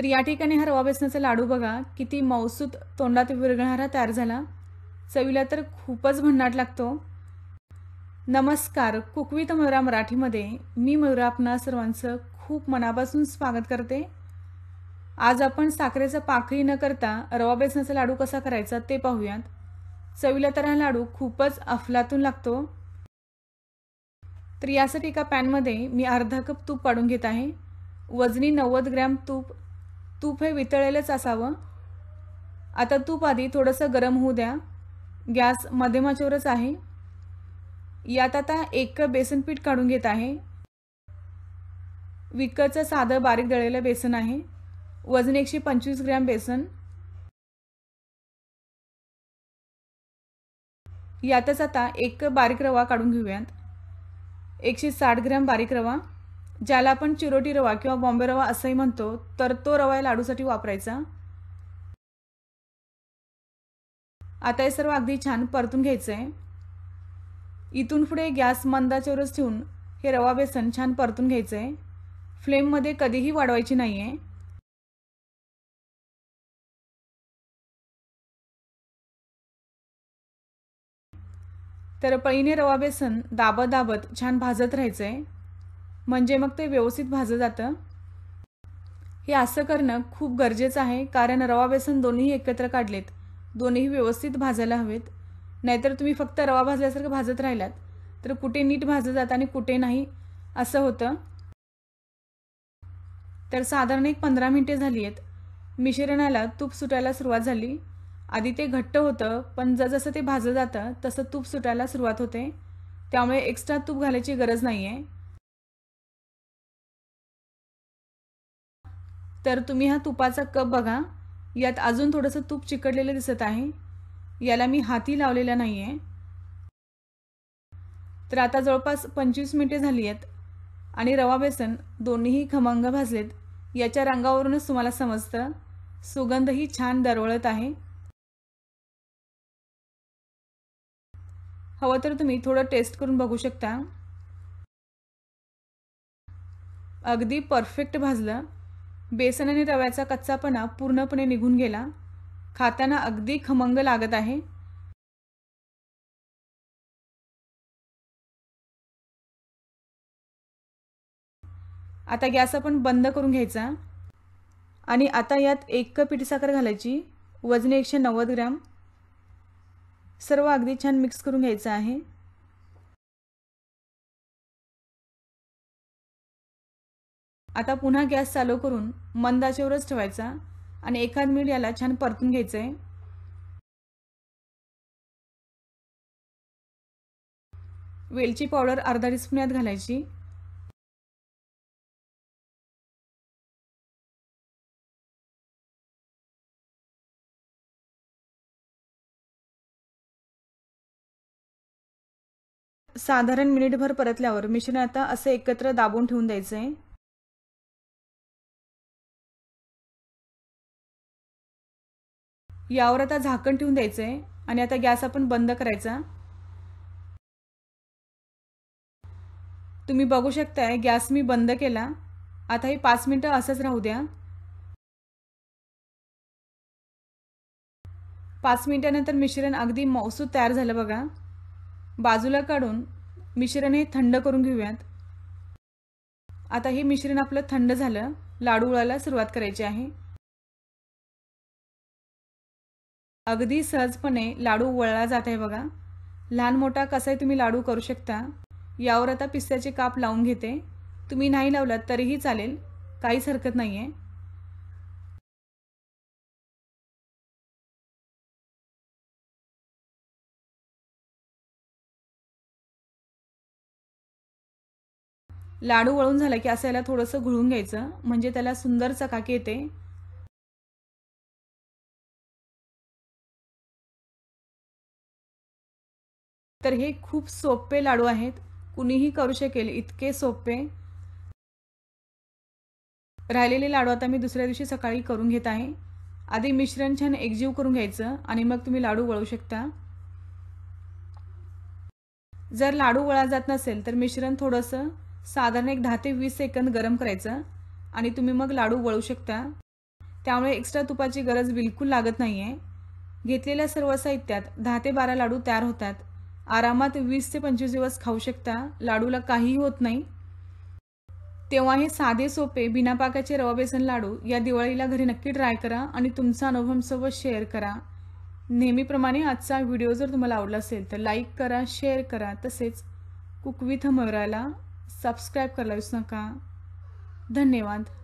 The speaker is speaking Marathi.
तर या ठिकाणी हा रवा बेसनाचा लाडू बघा किती मौसूत तोंडात विरघळणारा तयार झाला चवीला तर खूपच भन्नाट लागतो नमस्कार कुकवित मयुरा मराठीमध्ये मी मयुरा आपणा सर्वांचं खूप मनापासून स्वागत करते आज आपण साखरेचा पाकही न करता रवा बेसनाचा लाडू कसा करायचा ते पाहूयात चवीला तर हा लाडू खूपच अफलातून लागतो तर यासाठी एका पॅनमध्ये मी अर्धा कप तूप पाडून घेत आहे वजनी नव्वद ग्रॅम तूप तूप हे वितळलेलंच असावं आता तूप आधी थोडंसं गरम होऊ द्या गॅस मध्यमाच्यावरच आहे यात आता एक कप बेसन पीठ काढून घेत आहे विकतचं साधं बारीक दळलेलं बेसन आहे वजन एकशे पंचवीस ग्रॅम बेसन यातच आता एक कप बारीक रवा काढून घेऊयात एकशे साठ ग्रॅम बारीक रवा ज्याला आपण चिरोटी रवा किंवा बॉम्बे रवा असंही म्हणतो तर तो रवा या लाडूसाठी वापरायचा आता हे सर्व अगदी छान परतून घ्यायचं आहे इथून पुढे गॅस मंदाच्यावरच ठेवून हे रवा बेसन छान परतून घ्यायचं आहे फ्लेममध्ये कधीही वाढवायची नाही आहे तर पळीने रवा बेसन दाबत दाबत छान भाजत राहायचं आहे म्हणजे मग ते व्यवस्थित भाजलं जातं हे असं करणं खूप गरजेचं आहे कारण रवा बेसन दोन्ही एकत्र काढलेत दोन्ही व्यवस्थित भाजायला हवेत नाहीतर तुम्ही फक्त रवा भाजल्यासारखं भाजत राहिलात तर कुठे नीट भाजलं जातं आणि कुठे नाही असं होतं तर साधारण एक पंधरा मिनटे झाली आहेत मिश्रणाला तूप सुटायला सुरुवात झाली आधी ते घट्ट होतं पण जसं ते भाजलं जातं तसं तूप सुटायला सुरुवात होते त्यामुळे एक्स्ट्रा तूप घालायची गरज नाही आहे तर तुम्ही हा तुपाचा कप बघा यात अजून थोडंसं तूप चिकटलेलं दिसत आहे याला मी हाती लावलेला नाही आहे तर आता जवळपास पंचवीस मिनिटे झाली आहेत आणि रवा बेसन दोन्हीही खमंग भाजलेत याच्या रंगावरूनच तुम्हाला समजतं सुगंधही छान दरवळत आहे हवं तर तुम्ही थोडं टेस्ट करून बघू शकता अगदी परफेक्ट भाजलं बेसनाने रव्याचा कच्चापणा पूर्णपणे निघून गेला खाताना अगदी खमंग लागत आहे आता गॅस आपण बंद करून घ्यायचा आणि आता यात एक कप साखर घालायची वजने एकशे नव्वद ग्रॅम सर्व अगदी छान मिक्स करून घ्यायचं आहे आता पुन्हा गॅस चालू करून मंदाच्यावरच ठेवायचा आणि एखाद मिनिट याला छान परतून घ्यायचं वेलची पावडर अर्धा टीस्पून यात घालायची साधारण मिनिटभर परतल्यावर मिश्रण आता असं एकत्र दाबून ठेवून द्यायचं यावर आता झाकण ठेवून द्यायचं आहे आणि आता गॅस आपण बंद करायचा तुम्ही बघू शकताय गॅस मी बंद केला आता हे पाच मिनटं असंच राहू द्या पाच मिनटानंतर मिश्रण अगदी मौसूद तयार झालं बघा बाजूला काढून मिश्रण हे थंड करून घेऊयात आता हे मिश्रण आपलं थंड झालं लाडू उळायला सुरुवात करायची आहे अगदी सहजपणे लाडू वळला जात आहे बघा लहान मोठा कसाही तुम्ही लाडू करू शकता यावर आता पिस्त्याचे काप लावून घेते तुम्ही नाही लावलात तरीही चालेल काहीच हरकत नाही आहे लाडू वळून झाला की असं याला थोडंसं घुळून घ्यायचं म्हणजे त्याला सुंदर चकाकी येते तर हे खूप सोपे लाडू आहेत कुणीही करू शकेल इतके सोपे राहिलेले लाडू आता मी दुसऱ्या दिवशी सकाळी करून घेत आहे आधी मिश्रण छान एकजीव करून घ्यायचं आणि मग तुम्ही लाडू वळू शकता जर लाडू वळा जात नसेल तर मिश्रण थोडंसं साधारण एक दहा ते वीस सेकंद गरम करायचं आणि तुम्ही मग लाडू वळू शकता त्यामुळे एक्स्ट्रा तुपाची गरज बिलकुल लागत नाही आहे घेतलेल्या सर्व साहित्यात दहा ते बारा लाडू तयार होतात आरामात वीस ते पंचवीस दिवस खाऊ शकता लाडूला काही होत नाही तेव्हा हे साधे सोपे बिनापाकाचे रवा बेसन लाडू या दिवाळीला घरी नक्की ट्राय करा आणि तुमचा अनुभव सर्व शेअर करा नेहमीप्रमाणे आजचा व्हिडिओ जर तुम्हाला आवडला असेल तर लाईक करा शेअर करा तसेच कुकविथ मयुराला सबस्क्राईब करायला नका धन्यवाद